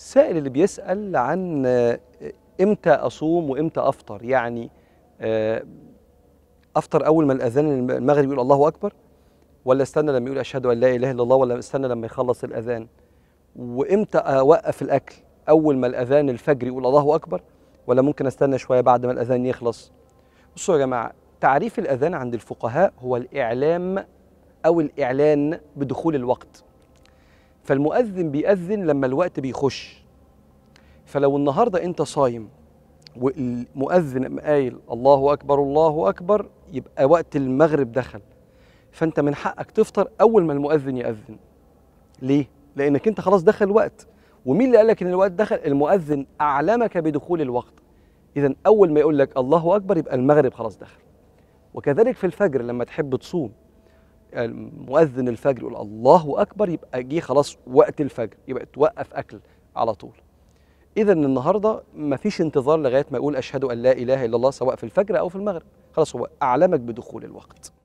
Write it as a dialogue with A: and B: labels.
A: السائل اللي بيسأل عن آه، إمتى أصوم وإمتى أفطر يعني آه، أفطر أول ما الأذان المغرب يقول الله أكبر ولا استنى لما يقول أشهد أن لا إله إلا الله ولا استنى لما يخلص الأذان وإمتى أوقف الأكل أول ما الأذان الفجر يقول الله أكبر ولا ممكن أستنى شوية بعد ما الأذان يخلص بصوا يا جماعة تعريف الأذان عند الفقهاء هو الإعلام أو الإعلان بدخول الوقت فالمؤذن بيأذن لما الوقت بيخش فلو النهارده انت صايم والمؤذن قايل الله اكبر الله اكبر يبقى وقت المغرب دخل فانت من حقك تفطر اول ما المؤذن ياذن ليه لانك انت خلاص دخل وقت ومين اللي قال لك ان الوقت دخل المؤذن اعلمك بدخول الوقت اذا اول ما يقول لك الله اكبر يبقى المغرب خلاص دخل وكذلك في الفجر لما تحب تصوم مؤذن الفجر يقول الله اكبر يبقى جه خلاص وقت الفجر يبقى توقف اكل على طول اذا النهارده مفيش انتظار لغايه ما يقول اشهد ان لا اله الا الله سواء في الفجر او في المغرب خلاص هو اعلمك بدخول الوقت